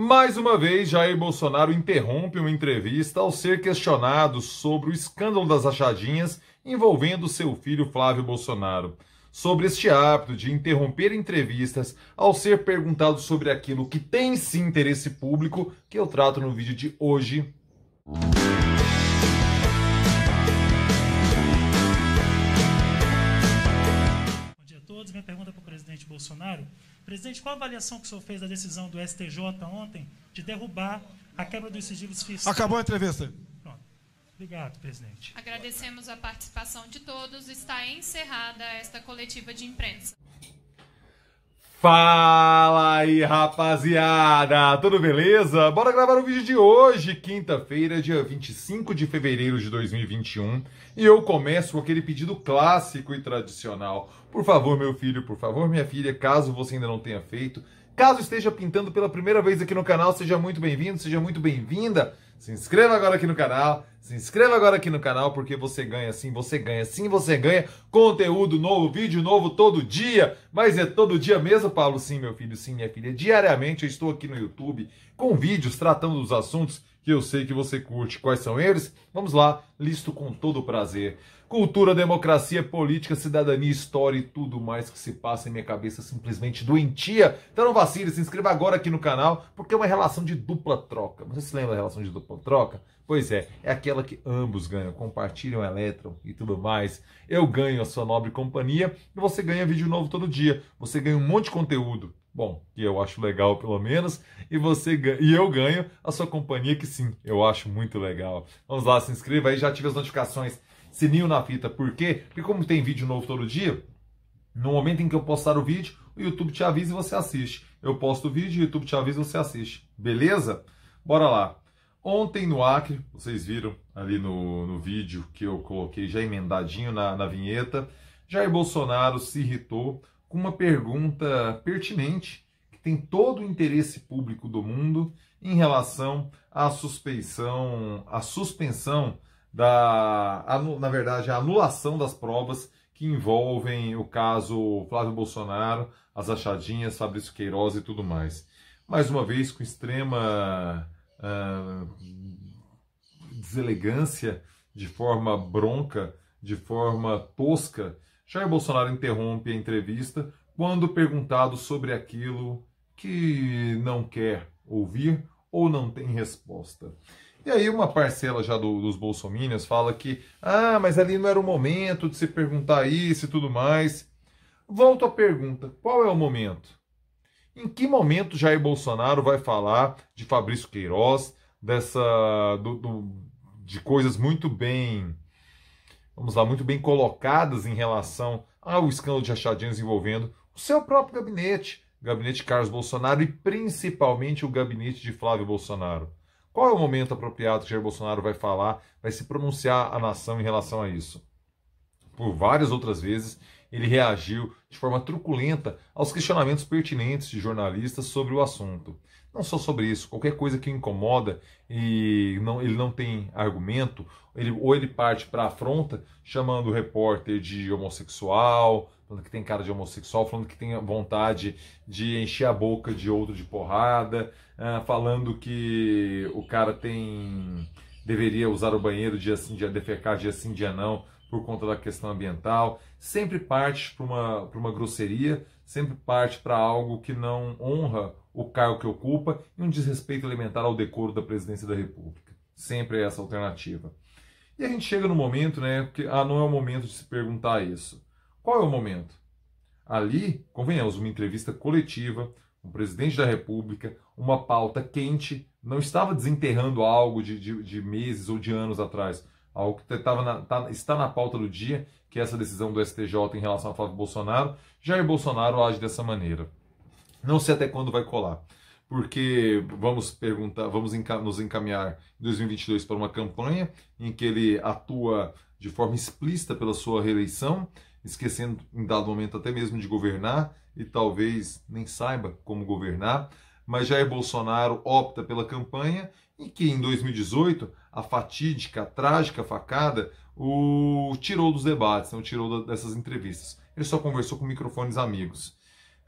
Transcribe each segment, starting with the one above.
Mais uma vez, Jair Bolsonaro interrompe uma entrevista ao ser questionado sobre o escândalo das achadinhas envolvendo seu filho Flávio Bolsonaro. Sobre este hábito de interromper entrevistas ao ser perguntado sobre aquilo que tem sim interesse público, que eu trato no vídeo de hoje. Bom dia a todos. Minha pergunta para o presidente Bolsonaro Presidente, qual a avaliação que o senhor fez da decisão do STJ ontem de derrubar a quebra dos sigilos fiscais? Acabou a entrevista. Obrigado, presidente. Agradecemos a participação de todos. Está encerrada esta coletiva de imprensa. Fala aí, rapaziada! Tudo beleza? Bora gravar o vídeo de hoje, quinta-feira, dia 25 de fevereiro de 2021. E eu começo com aquele pedido clássico e tradicional. Por favor, meu filho, por favor, minha filha, caso você ainda não tenha feito, caso esteja pintando pela primeira vez aqui no canal, seja muito bem-vindo, seja muito bem-vinda. Se inscreva agora aqui no canal, se inscreva agora aqui no canal, porque você ganha sim, você ganha sim, você ganha conteúdo novo, vídeo novo todo dia. Mas é todo dia mesmo, Paulo? Sim, meu filho, sim, minha filha. Diariamente eu estou aqui no YouTube com vídeos tratando dos assuntos que eu sei que você curte. Quais são eles? Vamos lá, listo com todo prazer. Cultura, democracia, política, cidadania, história e tudo mais que se passa em minha cabeça simplesmente doentia. Então não vacile, se inscreva agora aqui no canal, porque é uma relação de dupla troca. Você se lembra da relação de dupla troca? Pois é, é aquela que ambos ganham, compartilham elétron e tudo mais. Eu ganho a sua nobre companhia e você ganha vídeo novo todo dia. Você ganha um monte de conteúdo. Bom, que eu acho legal pelo menos, e você ganha, e eu ganho a sua companhia que sim, eu acho muito legal. Vamos lá, se inscreva aí, já ative as notificações, sininho na fita. Por quê? Porque como tem vídeo novo todo dia, no momento em que eu postar o vídeo, o YouTube te avisa e você assiste. Eu posto o vídeo, o YouTube te avisa e você assiste. Beleza? Bora lá. Ontem no Acre, vocês viram ali no, no vídeo que eu coloquei já emendadinho na, na vinheta, Jair Bolsonaro se irritou com uma pergunta pertinente que tem todo o interesse público do mundo em relação à suspeição, à suspensão da, na verdade, a anulação das provas que envolvem o caso Flávio Bolsonaro, as achadinhas, Fabrício Queiroz e tudo mais. Mais uma vez, com extrema ah, deselegância, de forma bronca, de forma tosca, Jair Bolsonaro interrompe a entrevista quando perguntado sobre aquilo que não quer ouvir ou não tem resposta. E aí uma parcela já do, dos bolsominions fala que ah, mas ali não era o momento de se perguntar isso e tudo mais. Volto à pergunta, qual é o momento? Em que momento Jair Bolsonaro vai falar de Fabrício Queiroz, dessa do, do, de coisas muito bem, vamos lá, muito bem colocadas em relação ao escândalo de achadinhas envolvendo o seu próprio gabinete, o gabinete Carlos Bolsonaro e principalmente o gabinete de Flávio Bolsonaro. Qual é o momento apropriado que Jair Bolsonaro vai falar, vai se pronunciar à nação em relação a isso? por várias outras vezes, ele reagiu de forma truculenta aos questionamentos pertinentes de jornalistas sobre o assunto. Não só sobre isso, qualquer coisa que o incomoda e não, ele não tem argumento, ele, ou ele parte para afronta, chamando o repórter de homossexual, falando que tem cara de homossexual, falando que tem vontade de encher a boca de outro de porrada, ah, falando que o cara tem deveria usar o banheiro dia sim, dia defecar, dia sim, dia não, por conta da questão ambiental, sempre parte para uma, para uma grosseria, sempre parte para algo que não honra o cargo que ocupa e um desrespeito elementar ao decoro da presidência da República. Sempre é essa alternativa. E a gente chega no momento, né, que ah, não é o momento de se perguntar isso. Qual é o momento? Ali, convenhamos, uma entrevista coletiva, um presidente da República, uma pauta quente, não estava desenterrando algo de, de, de meses ou de anos atrás algo que na, tá, está na pauta do dia, que é essa decisão do STJ em relação a Flávio Bolsonaro. Jair Bolsonaro age dessa maneira. Não sei até quando vai colar, porque vamos perguntar, vamos enca nos encaminhar em 2022 para uma campanha em que ele atua de forma explícita pela sua reeleição, esquecendo em dado momento até mesmo de governar e talvez nem saiba como governar mas Jair Bolsonaro opta pela campanha e que em 2018 a fatídica, a trágica facada o tirou dos debates, não né? tirou dessas entrevistas. Ele só conversou com microfones amigos.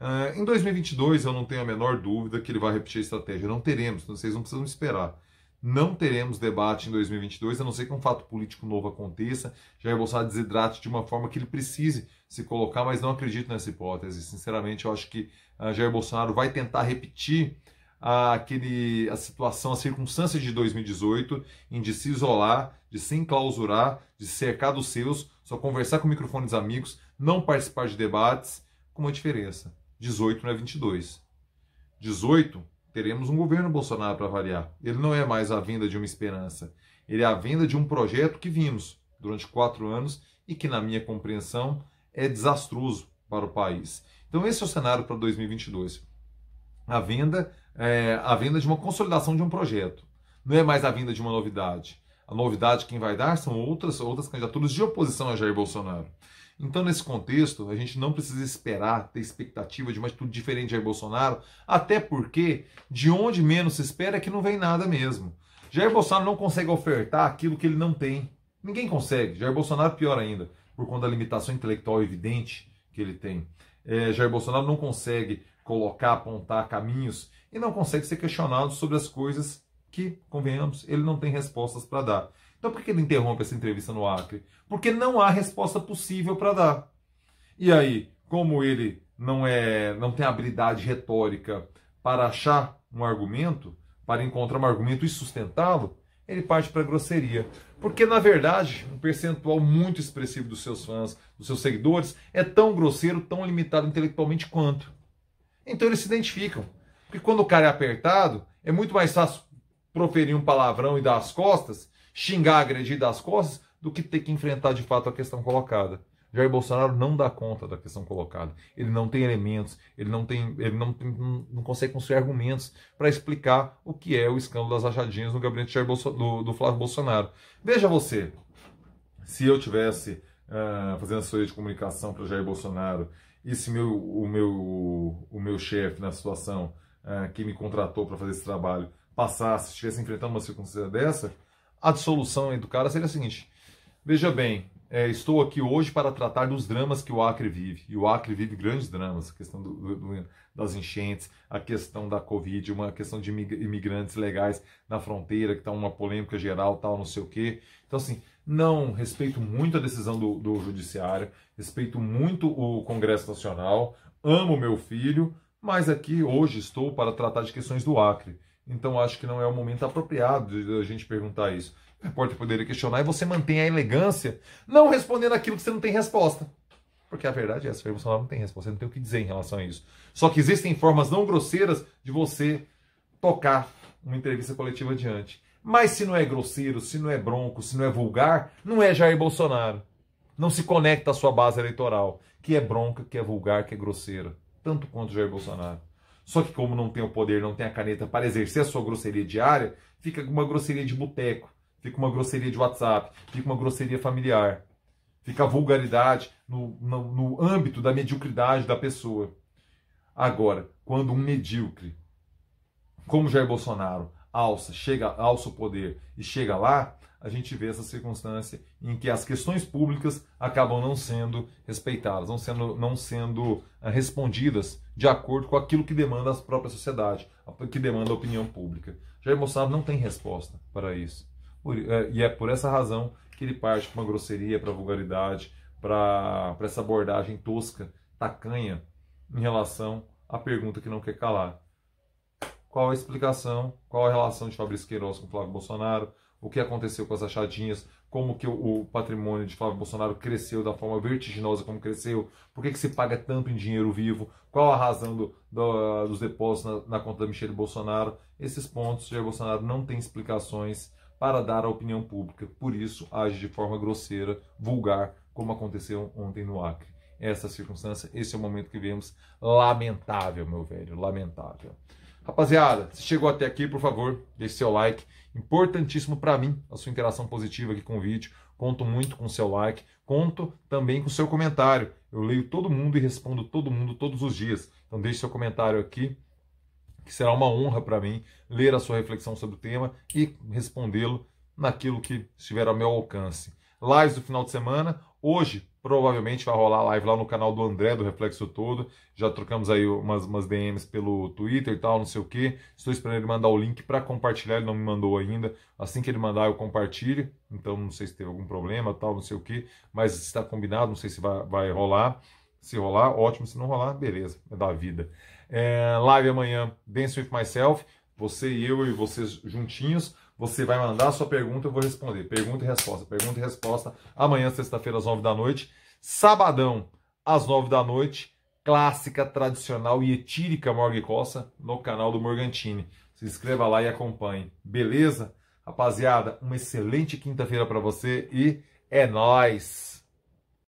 Uh, em 2022 eu não tenho a menor dúvida que ele vai repetir a estratégia. Não teremos, vocês não precisam esperar. Não teremos debate em 2022, a não ser que um fato político novo aconteça. Jair Bolsonaro desidrate de uma forma que ele precise se colocar, mas não acredito nessa hipótese. Sinceramente, eu acho que uh, Jair Bolsonaro vai tentar repetir a, ah, aquele, a situação, a circunstância de 2018, em de se isolar, de se enclausurar, de cercar dos seus, só conversar com microfones amigos, não participar de debates, com uma diferença. 18 não é 22. 18 teremos um governo Bolsonaro para variar. Ele não é mais a vinda de uma esperança. Ele é a vinda de um projeto que vimos durante quatro anos e que, na minha compreensão, é desastroso para o país. Então, esse é o cenário para 2022. A venda é a venda de uma consolidação de um projeto. Não é mais a vinda de uma novidade. A novidade quem vai dar são outras, outras candidaturas de oposição a Jair Bolsonaro. Então, nesse contexto, a gente não precisa esperar, ter expectativa de uma atitude diferente de Jair Bolsonaro, até porque de onde menos se espera é que não vem nada mesmo. Jair Bolsonaro não consegue ofertar aquilo que ele não tem. Ninguém consegue. Jair Bolsonaro, pior ainda, por conta da limitação intelectual evidente que ele tem. É, Jair Bolsonaro não consegue colocar, apontar caminhos e não consegue ser questionado sobre as coisas que, convenhamos, ele não tem respostas para dar. Então por que ele interrompe essa entrevista no Acre? Porque não há resposta possível para dar. E aí, como ele não é, não tem habilidade retórica para achar um argumento, para encontrar um argumento e sustentá-lo, ele parte para a grosseria. Porque, na verdade, um percentual muito expressivo dos seus fãs, dos seus seguidores, é tão grosseiro, tão limitado intelectualmente quanto. Então eles se identificam. Porque quando o cara é apertado, é muito mais fácil proferir um palavrão e dar as costas, xingar, agredir das dar as costas, do que ter que enfrentar de fato a questão colocada. Jair Bolsonaro não dá conta da questão colocada. Ele não tem elementos, ele não tem, ele não, tem, não consegue construir argumentos para explicar o que é o escândalo das achadinhas no gabinete do, do, Flávio Bolsonaro. Veja você, se eu tivesse uh, fazendo assessoria de comunicação para Jair Bolsonaro e se meu, o meu, o meu chefe na situação uh, que me contratou para fazer esse trabalho passasse, estivesse enfrentando uma circunstância dessa, a solução do cara seria a seguinte: veja bem, é, estou aqui hoje para tratar dos dramas que o Acre vive. E o Acre vive grandes dramas: a questão do, do, das enchentes, a questão da Covid, uma questão de imigrantes legais na fronteira, que está uma polêmica geral, tal, não sei o quê. Então, assim, não respeito muito a decisão do, do Judiciário, respeito muito o Congresso Nacional, amo meu filho, mas aqui hoje estou para tratar de questões do Acre. Então acho que não é o momento apropriado de a gente perguntar isso. O repórter poderia questionar e você mantém a elegância não respondendo aquilo que você não tem resposta. Porque a verdade é essa, o Bolsonaro não tem resposta, você não tem o que dizer em relação a isso. Só que existem formas não grosseiras de você tocar uma entrevista coletiva adiante. Mas se não é grosseiro, se não é bronco, se não é vulgar, não é Jair Bolsonaro. Não se conecta à sua base eleitoral, que é bronca, que é vulgar, que é grosseira. Tanto quanto Jair Bolsonaro. Só que como não tem o poder, não tem a caneta para exercer a sua grosseria diária, fica uma grosseria de boteco, fica uma grosseria de WhatsApp, fica uma grosseria familiar. Fica a vulgaridade no, no, no âmbito da mediocridade da pessoa. Agora, quando um medíocre, como Jair Bolsonaro, alça, chega, alça o poder e chega lá, a gente vê essa circunstância em que as questões públicas acabam não sendo respeitadas, não sendo, não sendo ah, respondidas de acordo com aquilo que demanda a própria sociedade, que demanda a opinião pública. Jair Bolsonaro não tem resposta para isso. É, e é por essa razão que ele parte para uma grosseria, para vulgaridade, para essa abordagem tosca, tacanha, em relação à pergunta que não quer calar. Qual a explicação, qual a relação de Fabrício Queiroz com Flávio Bolsonaro? o que aconteceu com as achadinhas, como que o, o patrimônio de Flávio Bolsonaro cresceu da forma vertiginosa como cresceu, por que, que se paga tanto em dinheiro vivo, qual a razão do, do, dos depósitos na, na conta da Michele Bolsonaro. Esses pontos, Jair Bolsonaro não tem explicações para dar à opinião pública, por isso age de forma grosseira, vulgar, como aconteceu ontem no Acre. Essa circunstância, esse é o momento que vemos lamentável, meu velho, lamentável. Rapaziada, se chegou até aqui, por favor, deixe seu like. Importantíssimo para mim a sua interação positiva aqui com o vídeo. Conto muito com o seu like, conto também com o seu comentário. Eu leio todo mundo e respondo todo mundo todos os dias. Então deixe seu comentário aqui, que será uma honra para mim ler a sua reflexão sobre o tema e respondê-lo naquilo que estiver ao meu alcance lives do final de semana. Hoje, provavelmente, vai rolar live lá no canal do André, do Reflexo Todo. Já trocamos aí umas, umas DMs pelo Twitter e tal, não sei o que. Estou esperando ele mandar o link para compartilhar, ele não me mandou ainda. Assim que ele mandar, eu compartilho. Então, não sei se teve algum problema, tal, não sei o que. Mas está combinado, não sei se vai, vai rolar. Se rolar, ótimo. Se não rolar, beleza, é da vida. É, live amanhã, Dance With Myself. Você e eu e vocês juntinhos. Você vai mandar a sua pergunta, eu vou responder. Pergunta e resposta, pergunta e resposta. Amanhã, sexta-feira, às nove da noite. Sabadão, às nove da noite. Clássica, tradicional e etírica Morgue Costa no canal do Morgantini. Se inscreva lá e acompanhe. Beleza? Rapaziada, uma excelente quinta-feira para você e é nós.